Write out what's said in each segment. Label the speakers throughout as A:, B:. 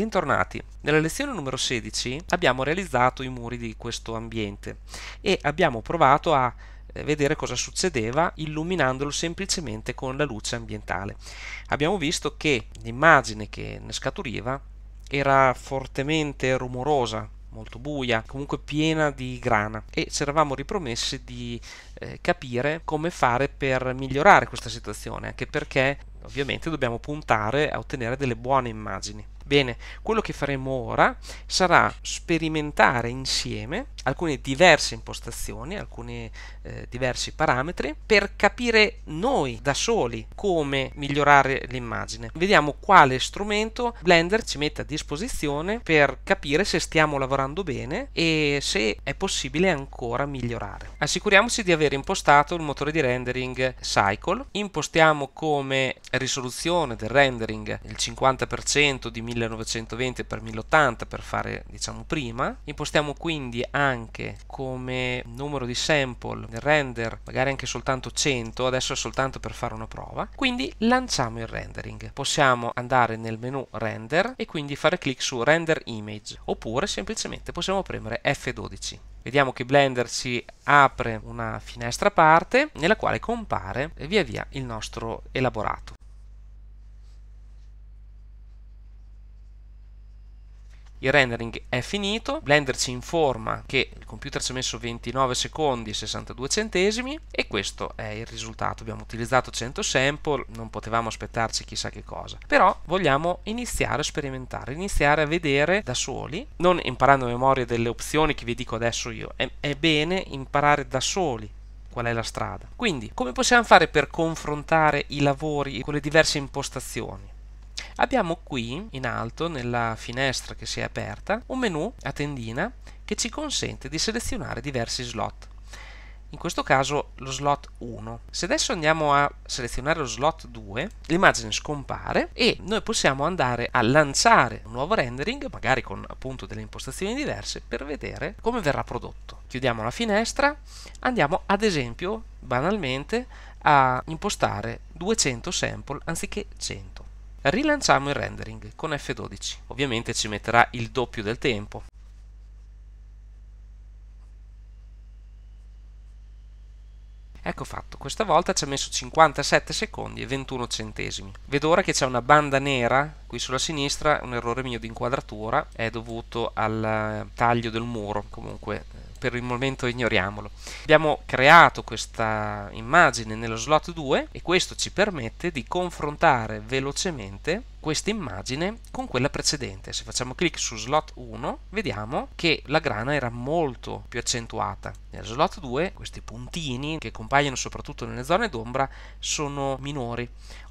A: Bentornati! Nella lezione numero 16 abbiamo realizzato i muri di questo ambiente e abbiamo provato a eh, vedere cosa succedeva illuminandolo semplicemente con la luce ambientale. Abbiamo visto che l'immagine che ne scaturiva era fortemente rumorosa, molto buia, comunque piena di grana e ci eravamo ripromessi di eh, capire come fare per migliorare questa situazione, anche perché ovviamente dobbiamo puntare a ottenere delle buone immagini. Bene, quello che faremo ora sarà sperimentare insieme alcune diverse impostazioni, alcuni eh, diversi parametri per capire noi da soli come migliorare l'immagine. Vediamo quale strumento Blender ci mette a disposizione per capire se stiamo lavorando bene e se è possibile ancora migliorare. Assicuriamoci di aver impostato il motore di rendering Cycle, impostiamo come risoluzione del rendering il 50% di 1000 1920x1080 per fare diciamo prima impostiamo quindi anche come numero di sample nel render magari anche soltanto 100 adesso è soltanto per fare una prova quindi lanciamo il rendering possiamo andare nel menu render e quindi fare clic su render image oppure semplicemente possiamo premere F12 vediamo che Blender ci apre una finestra a parte nella quale compare via via il nostro elaborato il rendering è finito, Blender ci informa che il computer ci ha messo 29 secondi e 62 centesimi e questo è il risultato, abbiamo utilizzato 100 sample, non potevamo aspettarci chissà che cosa, però vogliamo iniziare a sperimentare, iniziare a vedere da soli, non imparando a memoria delle opzioni che vi dico adesso io, è, è bene imparare da soli qual è la strada. Quindi come possiamo fare per confrontare i lavori con le diverse impostazioni? abbiamo qui in alto nella finestra che si è aperta un menu a tendina che ci consente di selezionare diversi slot in questo caso lo slot 1. Se adesso andiamo a selezionare lo slot 2, l'immagine scompare e noi possiamo andare a lanciare un nuovo rendering, magari con appunto delle impostazioni diverse, per vedere come verrà prodotto. Chiudiamo la finestra, andiamo ad esempio, banalmente, a impostare 200 sample anziché 100. Rilanciamo il rendering con F12, ovviamente ci metterà il doppio del tempo. Ecco fatto, questa volta ci ha messo 57 secondi e 21 centesimi. Vedo ora che c'è una banda nera qui sulla sinistra, un errore mio di inquadratura, è dovuto al taglio del muro, comunque per il momento ignoriamolo. Abbiamo creato questa immagine nello slot 2 e questo ci permette di confrontare velocemente questa immagine con quella precedente. Se facciamo clic su slot 1 vediamo che la grana era molto più accentuata. Nello slot 2 questi puntini che compaiono soprattutto nelle zone d'ombra sono minori.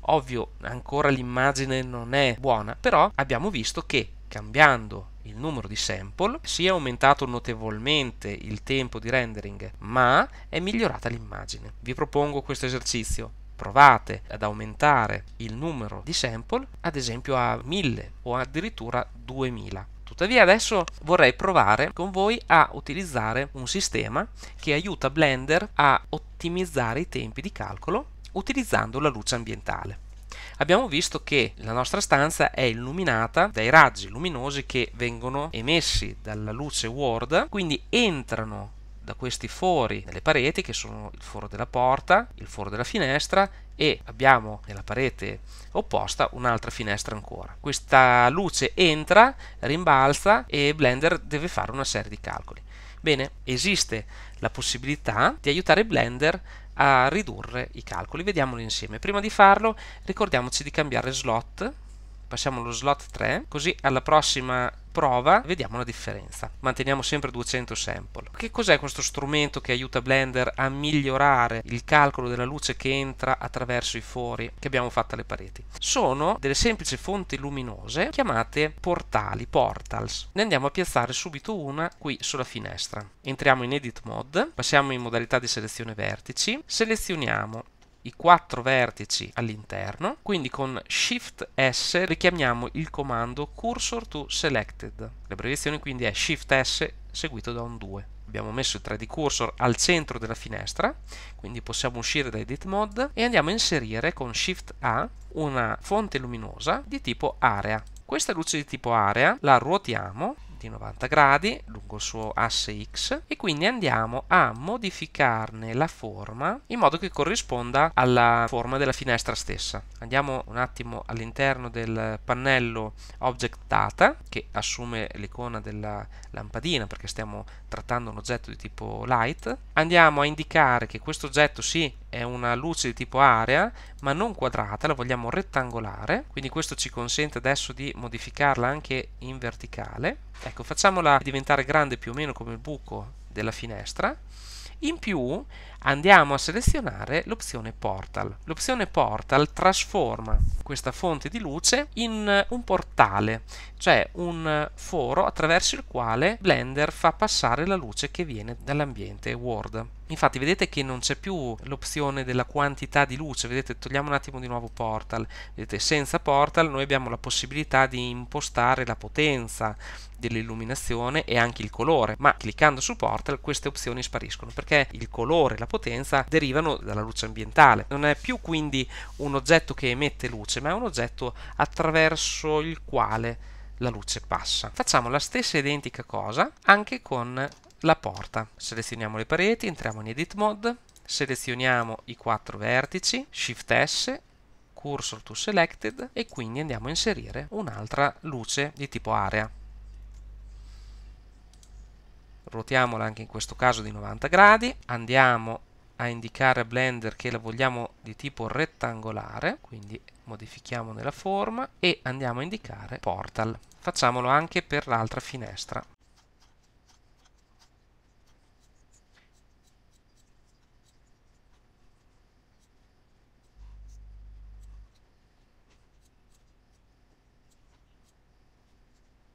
A: Ovvio ancora l'immagine non è buona, però abbiamo visto che cambiando il numero di sample, si è aumentato notevolmente il tempo di rendering, ma è migliorata l'immagine. Vi propongo questo esercizio. Provate ad aumentare il numero di sample, ad esempio a 1000 o addirittura 2000. Tuttavia adesso vorrei provare con voi a utilizzare un sistema che aiuta Blender a ottimizzare i tempi di calcolo utilizzando la luce ambientale abbiamo visto che la nostra stanza è illuminata dai raggi luminosi che vengono emessi dalla luce Word, quindi entrano da questi fori nelle pareti che sono il foro della porta, il foro della finestra e abbiamo nella parete opposta un'altra finestra ancora. Questa luce entra, rimbalza e Blender deve fare una serie di calcoli. Bene, esiste la possibilità di aiutare Blender a ridurre i calcoli. Vediamolo insieme. Prima di farlo ricordiamoci di cambiare slot, passiamo allo slot 3, così alla prossima prova, vediamo la differenza. Manteniamo sempre 200 sample. Che cos'è questo strumento che aiuta Blender a migliorare il calcolo della luce che entra attraverso i fori che abbiamo fatto alle pareti? Sono delle semplici fonti luminose chiamate portali, portals. Ne andiamo a piazzare subito una qui sulla finestra. Entriamo in Edit Mode, passiamo in modalità di selezione vertici, selezioniamo i quattro vertici all'interno, quindi con Shift S richiamiamo il comando cursor to selected. L'abbreviazione quindi è Shift S seguito da un 2. Abbiamo messo il 3D cursor al centro della finestra, quindi possiamo uscire da Edit Mode e andiamo a inserire con Shift A una fonte luminosa di tipo area. Questa luce di tipo area la ruotiamo di 90 gradi lungo il suo asse X e quindi andiamo a modificarne la forma in modo che corrisponda alla forma della finestra stessa. Andiamo un attimo all'interno del pannello Object Data che assume l'icona della lampadina perché stiamo trattando un oggetto di tipo light. Andiamo a indicare che questo oggetto sì è una luce di tipo area ma non quadrata, la vogliamo rettangolare, quindi questo ci consente adesso di modificarla anche in verticale Ecco, facciamola diventare grande più o meno come il buco della finestra. In più andiamo a selezionare l'opzione Portal. L'opzione Portal trasforma questa fonte di luce in un portale, cioè un foro attraverso il quale Blender fa passare la luce che viene dall'ambiente Word. Infatti vedete che non c'è più l'opzione della quantità di luce, vedete togliamo un attimo di nuovo portal, vedete senza portal noi abbiamo la possibilità di impostare la potenza dell'illuminazione e anche il colore, ma cliccando su portal queste opzioni spariscono perché il colore e la potenza derivano dalla luce ambientale. Non è più quindi un oggetto che emette luce, ma è un oggetto attraverso il quale la luce passa. Facciamo la stessa identica cosa anche con la porta. Selezioniamo le pareti, entriamo in Edit Mode, selezioniamo i quattro vertici, Shift S, Cursor to Selected e quindi andiamo a inserire un'altra luce di tipo area. Ruotiamola anche in questo caso di 90 gradi, andiamo a indicare a Blender che la vogliamo di tipo rettangolare, quindi modifichiamo nella forma e andiamo a indicare Portal. Facciamolo anche per l'altra finestra.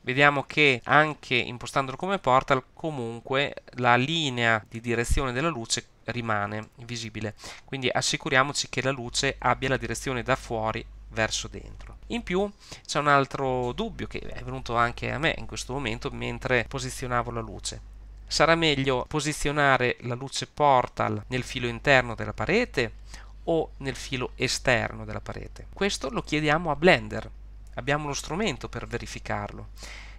A: vediamo che anche impostandolo come portal comunque la linea di direzione della luce rimane visibile quindi assicuriamoci che la luce abbia la direzione da fuori verso dentro in più c'è un altro dubbio che è venuto anche a me in questo momento mentre posizionavo la luce sarà meglio posizionare la luce portal nel filo interno della parete o nel filo esterno della parete questo lo chiediamo a blender abbiamo lo strumento per verificarlo.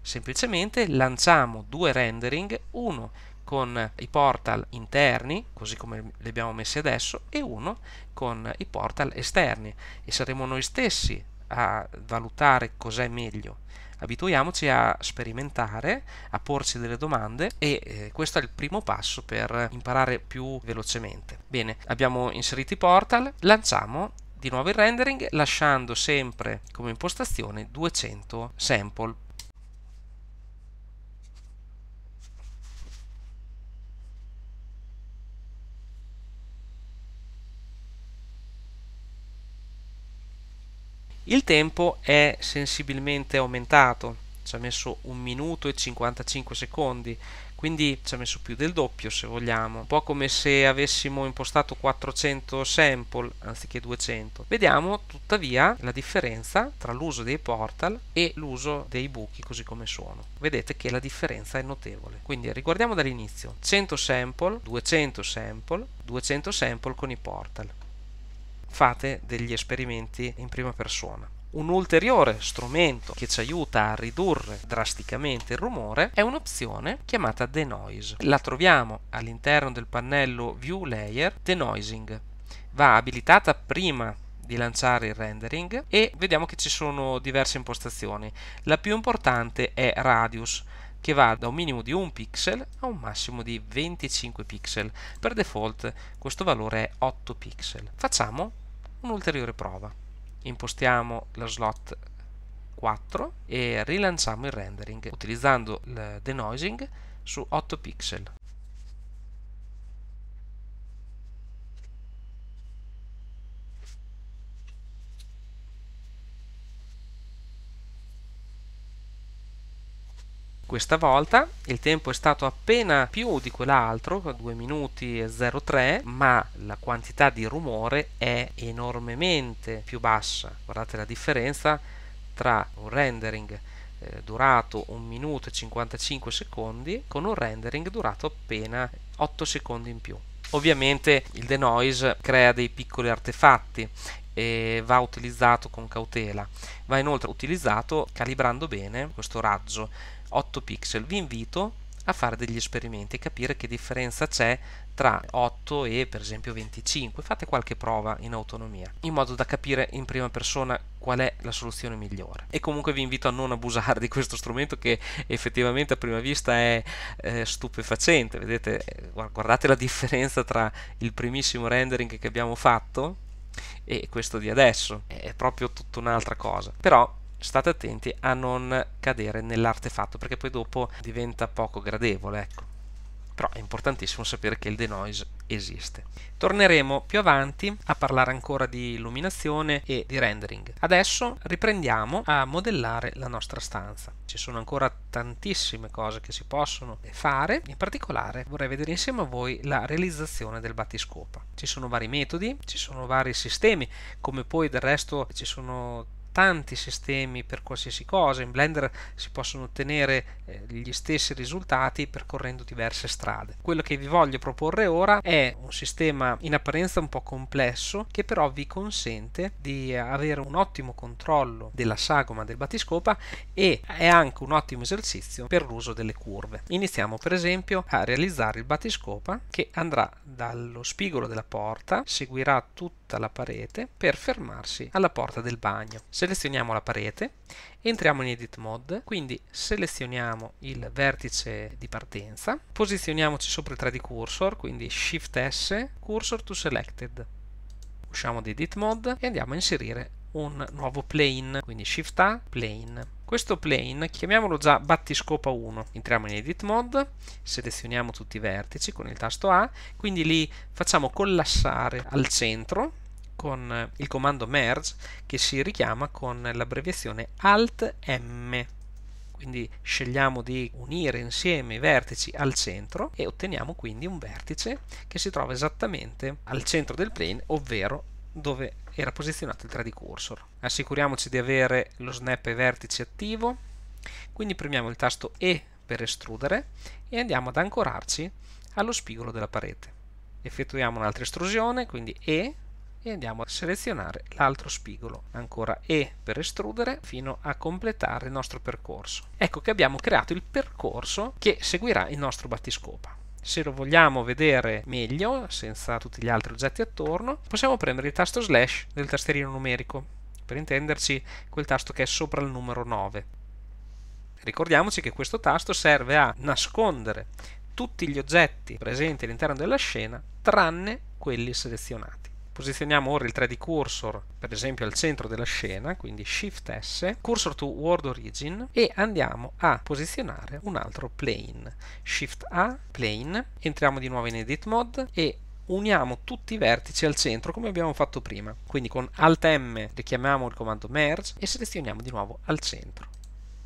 A: Semplicemente lanciamo due rendering, uno con i portal interni, così come li abbiamo messi adesso, e uno con i portal esterni e saremo noi stessi a valutare cos'è meglio. Abituiamoci a sperimentare, a porci delle domande e eh, questo è il primo passo per imparare più velocemente. Bene, abbiamo inserito i portal, lanciamo di nuovo il rendering lasciando sempre come impostazione 200 sample. Il tempo è sensibilmente aumentato, ci ha messo 1 minuto e 55 secondi, quindi ci ha messo più del doppio se vogliamo un po' come se avessimo impostato 400 sample anziché 200 vediamo tuttavia la differenza tra l'uso dei portal e l'uso dei buchi così come sono vedete che la differenza è notevole quindi riguardiamo dall'inizio 100 sample 200 sample 200 sample con i portal fate degli esperimenti in prima persona un ulteriore strumento che ci aiuta a ridurre drasticamente il rumore è un'opzione chiamata Denoise. La troviamo all'interno del pannello View Layer Denoising. Va abilitata prima di lanciare il rendering e vediamo che ci sono diverse impostazioni. La più importante è Radius che va da un minimo di 1 pixel a un massimo di 25 pixel. Per default questo valore è 8 pixel. Facciamo un'ulteriore prova impostiamo la slot 4 e rilanciamo il rendering utilizzando il denoising su 8 pixel Questa volta il tempo è stato appena più di quell'altro, 2 minuti e 03, ma la quantità di rumore è enormemente più bassa. Guardate la differenza tra un rendering eh, durato 1 minuto e 55 secondi con un rendering durato appena 8 secondi in più. Ovviamente il denoise crea dei piccoli artefatti e va utilizzato con cautela. Va inoltre utilizzato calibrando bene questo raggio 8 pixel. Vi invito a fare degli esperimenti e capire che differenza c'è tra 8 e per esempio 25. Fate qualche prova in autonomia, in modo da capire in prima persona qual è la soluzione migliore. E comunque vi invito a non abusare di questo strumento che effettivamente a prima vista è eh, stupefacente. Vedete, eh, guardate la differenza tra il primissimo rendering che abbiamo fatto e questo di adesso. È proprio tutta un'altra cosa. Però state attenti a non cadere nell'artefatto perché poi dopo diventa poco gradevole ecco però è importantissimo sapere che il denoise esiste. Torneremo più avanti a parlare ancora di illuminazione e di rendering. Adesso riprendiamo a modellare la nostra stanza. Ci sono ancora tantissime cose che si possono fare, in particolare vorrei vedere insieme a voi la realizzazione del battiscopa. Ci sono vari metodi, ci sono vari sistemi, come poi del resto ci sono tanti sistemi per qualsiasi cosa, in Blender si possono ottenere eh, gli stessi risultati percorrendo diverse strade. Quello che vi voglio proporre ora è un sistema in apparenza un po' complesso che però vi consente di avere un ottimo controllo della sagoma del batiscopa e è anche un ottimo esercizio per l'uso delle curve. Iniziamo per esempio a realizzare il batiscopa che andrà dallo spigolo della porta, seguirà tutto tutta la parete per fermarsi alla porta del bagno. Selezioniamo la parete, entriamo in Edit Mode, quindi selezioniamo il vertice di partenza, posizioniamoci sopra il 3D cursor, quindi Shift S, Cursor to Selected. Usciamo di Edit Mode e andiamo a inserire un nuovo plane, quindi Shift A, plane. Questo plane chiamiamolo già battiscopa 1. Entriamo in edit mode, selezioniamo tutti i vertici con il tasto A, quindi li facciamo collassare al centro con il comando merge che si richiama con l'abbreviazione alt M. Quindi scegliamo di unire insieme i vertici al centro e otteniamo quindi un vertice che si trova esattamente al centro del plane, ovvero dove era posizionato il 3D cursor. Assicuriamoci di avere lo snap vertice attivo, quindi premiamo il tasto E per estrudere e andiamo ad ancorarci allo spigolo della parete. Effettuiamo un'altra estrusione, quindi E, e andiamo a selezionare l'altro spigolo, ancora E per estrudere fino a completare il nostro percorso. Ecco che abbiamo creato il percorso che seguirà il nostro battiscopa. Se lo vogliamo vedere meglio, senza tutti gli altri oggetti attorno, possiamo prendere il tasto slash del tastierino numerico, per intenderci quel tasto che è sopra il numero 9. Ricordiamoci che questo tasto serve a nascondere tutti gli oggetti presenti all'interno della scena, tranne quelli selezionati. Posizioniamo ora il 3D cursor per esempio al centro della scena, quindi Shift S, cursor to World Origin e andiamo a posizionare un altro plane. Shift A, plane, entriamo di nuovo in Edit Mode e uniamo tutti i vertici al centro come abbiamo fatto prima. Quindi con Alt M richiamiamo il comando Merge e selezioniamo di nuovo al centro.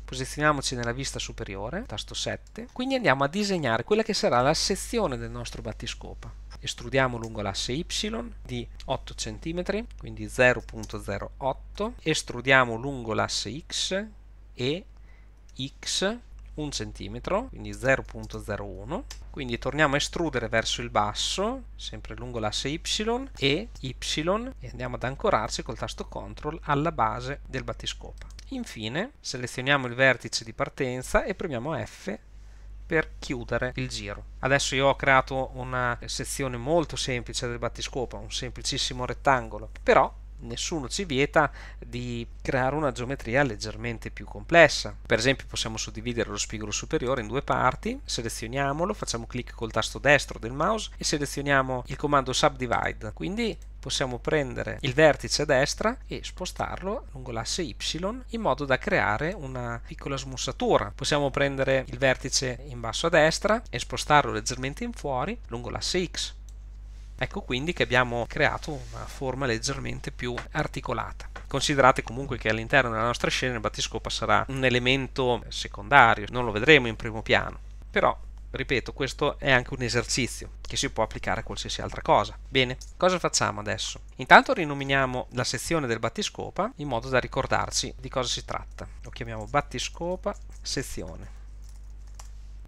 A: Posizioniamoci nella vista superiore, tasto 7. Quindi andiamo a disegnare quella che sarà la sezione del nostro battiscopa. Estrudiamo lungo l'asse Y di 8 cm, quindi 0.08. Estrudiamo lungo l'asse X e X 1 cm, quindi 0.01. Quindi torniamo a estrudere verso il basso, sempre lungo l'asse Y e Y e andiamo ad ancorarci col tasto CTRL alla base del battiscopa. Infine selezioniamo il vertice di partenza e premiamo F per chiudere il giro. Adesso io ho creato una sezione molto semplice del battiscopo, un semplicissimo rettangolo, però nessuno ci vieta di creare una geometria leggermente più complessa. Per esempio possiamo suddividere lo spigolo superiore in due parti, selezioniamolo, facciamo clic col tasto destro del mouse e selezioniamo il comando subdivide, quindi possiamo prendere il vertice a destra e spostarlo lungo l'asse Y in modo da creare una piccola smussatura. Possiamo prendere il vertice in basso a destra e spostarlo leggermente in fuori lungo l'asse X Ecco quindi che abbiamo creato una forma leggermente più articolata. Considerate comunque che all'interno della nostra scena il battiscopa sarà un elemento secondario, non lo vedremo in primo piano. Però, ripeto, questo è anche un esercizio che si può applicare a qualsiasi altra cosa. Bene, cosa facciamo adesso? Intanto rinominiamo la sezione del battiscopa in modo da ricordarci di cosa si tratta. Lo chiamiamo battiscopa sezione.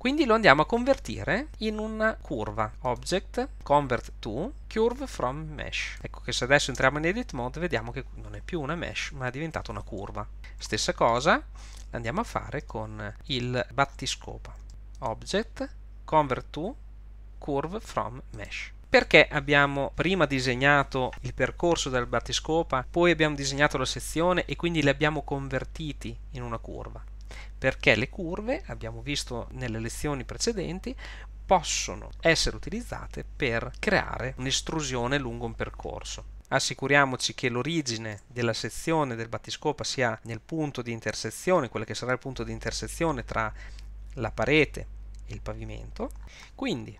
A: Quindi lo andiamo a convertire in una curva. Object, convert to, curve from mesh. Ecco che se adesso entriamo in edit mode vediamo che non è più una mesh ma è diventata una curva. Stessa cosa andiamo a fare con il battiscopa. Object, convert to, curve from mesh perché abbiamo prima disegnato il percorso del battiscopa, poi abbiamo disegnato la sezione e quindi li abbiamo convertiti in una curva perché le curve, abbiamo visto nelle lezioni precedenti, possono essere utilizzate per creare un'estrusione lungo un percorso. Assicuriamoci che l'origine della sezione del battiscopa sia nel punto di intersezione, quello che sarà il punto di intersezione tra la parete il pavimento. Quindi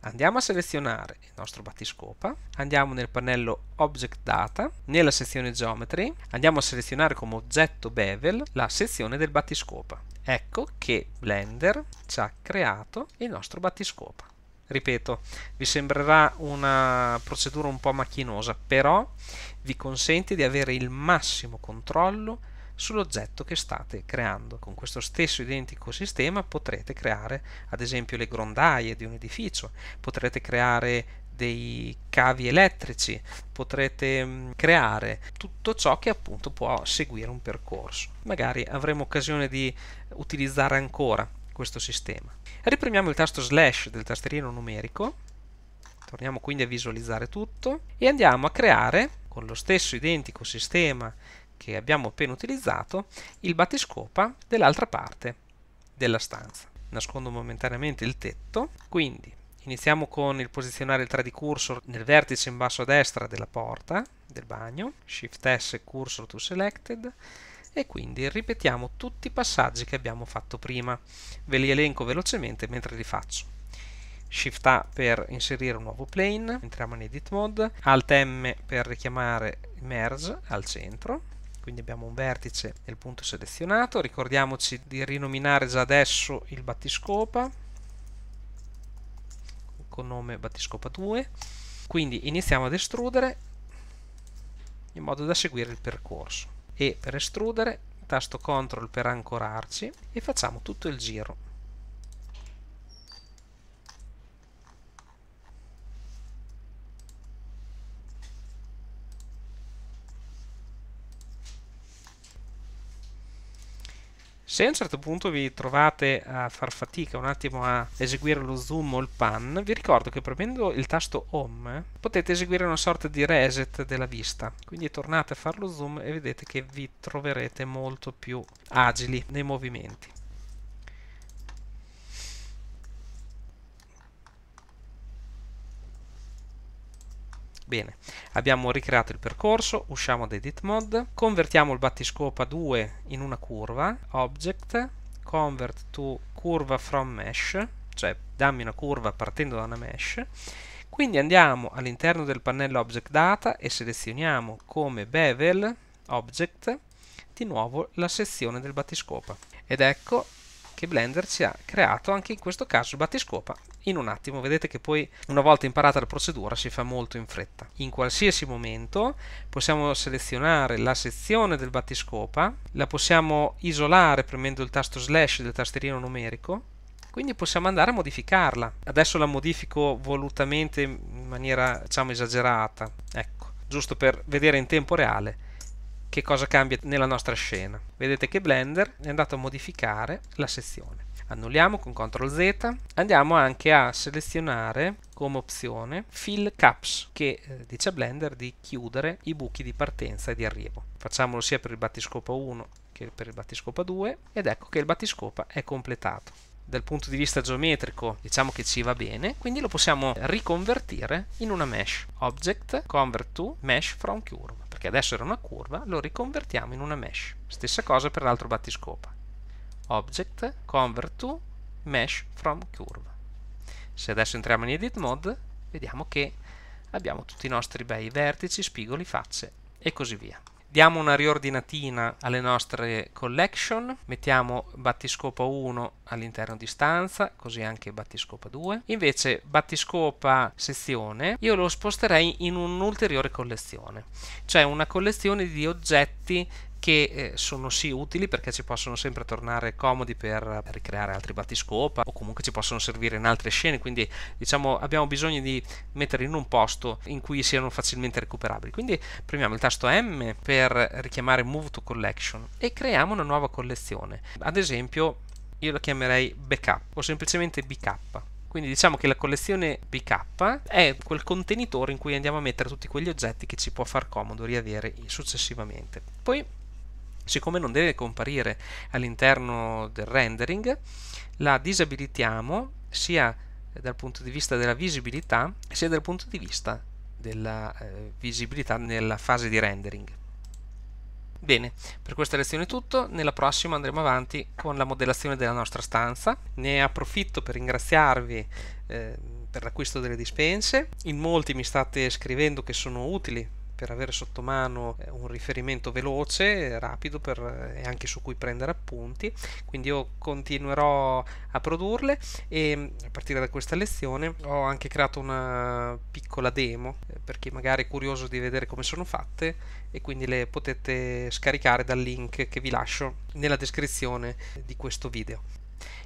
A: andiamo a selezionare il nostro battiscopa, andiamo nel pannello Object Data, nella sezione Geometry, andiamo a selezionare come oggetto bevel la sezione del battiscopa. Ecco che Blender ci ha creato il nostro battiscopa. Ripeto, vi sembrerà una procedura un po' macchinosa, però vi consente di avere il massimo controllo sull'oggetto che state creando. Con questo stesso identico sistema potrete creare ad esempio le grondaie di un edificio, potrete creare dei cavi elettrici, potrete mm, creare tutto ciò che appunto può seguire un percorso. Magari avremo occasione di utilizzare ancora questo sistema. Riprimiamo il tasto slash del tastierino numerico, torniamo quindi a visualizzare tutto e andiamo a creare con lo stesso identico sistema che abbiamo appena utilizzato il batiscopa dell'altra parte della stanza. Nascondo momentaneamente il tetto, quindi iniziamo con il posizionare il 3D cursor nel vertice in basso a destra della porta del bagno, Shift S cursor to selected e quindi ripetiamo tutti i passaggi che abbiamo fatto prima. Ve li elenco velocemente mentre li faccio. Shift A per inserire un nuovo plane, entriamo in Edit Mode, Alt M per richiamare Merge al centro, quindi abbiamo un vertice nel punto selezionato ricordiamoci di rinominare già adesso il battiscopa con nome battiscopa 2 quindi iniziamo ad estrudere in modo da seguire il percorso e per estrudere tasto CTRL per ancorarci e facciamo tutto il giro Se a un certo punto vi trovate a far fatica un attimo a eseguire lo zoom o il pan, vi ricordo che premendo il tasto home potete eseguire una sorta di reset della vista. Quindi tornate a fare lo zoom e vedete che vi troverete molto più agili nei movimenti. Bene, abbiamo ricreato il percorso, usciamo da edit mode, convertiamo il battiscope a 2 in una curva, object, convert to curva from mesh, cioè dammi una curva partendo da una mesh, quindi andiamo all'interno del pannello object data e selezioniamo come bevel object di nuovo la sezione del battiscopa. Ed ecco che Blender ci ha creato anche in questo caso il battiscopa in un attimo. Vedete che poi una volta imparata la procedura si fa molto in fretta. In qualsiasi momento possiamo selezionare la sezione del battiscopa, la possiamo isolare premendo il tasto slash del tastierino numerico quindi possiamo andare a modificarla. Adesso la modifico volutamente in maniera diciamo esagerata, ecco, giusto per vedere in tempo reale che cosa cambia nella nostra scena. Vedete che Blender è andato a modificare la sezione. Annulliamo con CTRL Z, andiamo anche a selezionare come opzione Fill Caps che eh, dice a Blender di chiudere i buchi di partenza e di arrivo. Facciamolo sia per il battiscopa 1 che per il battiscopa 2 ed ecco che il battiscopa è completato dal punto di vista geometrico diciamo che ci va bene, quindi lo possiamo riconvertire in una mesh. Object, convert to, mesh from curve perché adesso era una curva, lo riconvertiamo in una mesh. Stessa cosa per l'altro battiscopa. Object, convert to, mesh from curve. Se adesso entriamo in edit mode, vediamo che abbiamo tutti i nostri bei vertici, spigoli, facce e così via diamo una riordinatina alle nostre collection, mettiamo battiscopa 1 all'interno di stanza, così anche battiscopa 2. Invece battiscopa sezione io lo sposterei in un'ulteriore collezione, cioè una collezione di oggetti che eh, sono sì utili perché ci possono sempre tornare comodi per ricreare altri battiscopa o comunque ci possono servire in altre scene, quindi diciamo abbiamo bisogno di metterli in un posto in cui siano facilmente recuperabili. Quindi premiamo il tasto M per richiamare Move to Collection e creiamo una nuova collezione. Ad esempio io la chiamerei Backup o semplicemente BK. Quindi diciamo che la collezione BK è quel contenitore in cui andiamo a mettere tutti quegli oggetti che ci può far comodo riavere successivamente. Poi siccome non deve comparire all'interno del rendering, la disabilitiamo sia dal punto di vista della visibilità sia dal punto di vista della eh, visibilità nella fase di rendering. Bene, per questa lezione è tutto, nella prossima andremo avanti con la modellazione della nostra stanza, ne approfitto per ringraziarvi eh, per l'acquisto delle dispense, in molti mi state scrivendo che sono utili per avere sotto mano eh, un riferimento veloce, rapido per, eh, e anche su cui prendere appunti. Quindi io continuerò a produrle e mm, a partire da questa lezione ho anche creato una piccola demo eh, per chi magari è curioso di vedere come sono fatte e quindi le potete scaricare dal link che vi lascio nella descrizione di questo video.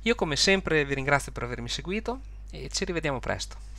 A: Io come sempre vi ringrazio per avermi seguito e ci rivediamo presto.